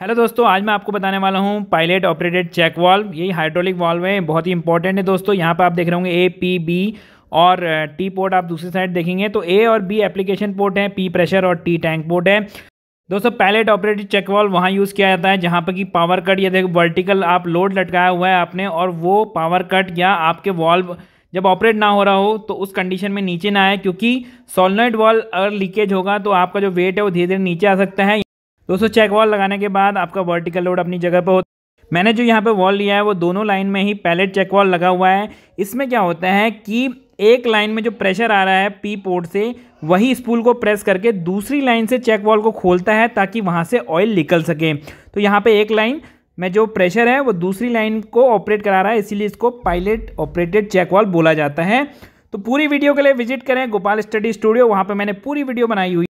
hello दोस्तों आज मैं आपको बताने वाला हूँ पायलट ऑपरेटेड चेक वाल्व यही हाइड्रोलिक वॉल्व है बहुत ही इंपॉर्टेंट है दोस्तों यहाँ पर आप देख रहे होंगे ए पी बी और टी पोर्ट आप दूसरी साइड देखेंगे तो ए और बी एप्लीकेशन पोर्ट है पी प्रेशर और टी टैंक पोर्ट है दोस्तों पैलेट ऑपरेटेड चेक वॉल्व वहाँ यूज़ किया जाता है जहाँ पर कि पावर कट या देखो वर्टिकल आप लोड लटकाया हुआ है आपने और वो पावर कट या आपके वॉल्व जब ऑपरेट ना हो रहा हो तो उस कंडीशन में नीचे ना आए क्योंकि सोलनाइट वॉल्व अगर लीकेज होगा तो आपका जो वेट है वो धीरे धीरे नीचे आ सकता है दोस्तों चेक वॉल लगाने के बाद आपका वर्टिकल लोड अपनी जगह पर होता है मैंने जो यहाँ पे वॉल लिया है वो दोनों लाइन में ही पैलेट चेक वॉल लगा हुआ है इसमें क्या होता है कि एक लाइन में जो प्रेशर आ रहा है पी पोर्ट से वही स्पूल को प्रेस करके दूसरी लाइन से चेक वॉल को खोलता है ताकि वहाँ से ऑयल निकल सके तो यहाँ पे एक लाइन में जो प्रेशर है वो दूसरी लाइन को ऑपरेट करा रहा है इसीलिए इसको पायलट ऑपरेटेड चेक वॉल बोला जाता है तो पूरी वीडियो के लिए विजिट करें गोपाल स्टडी स्टूडियो वहाँ पर मैंने पूरी वीडियो बनाई हुई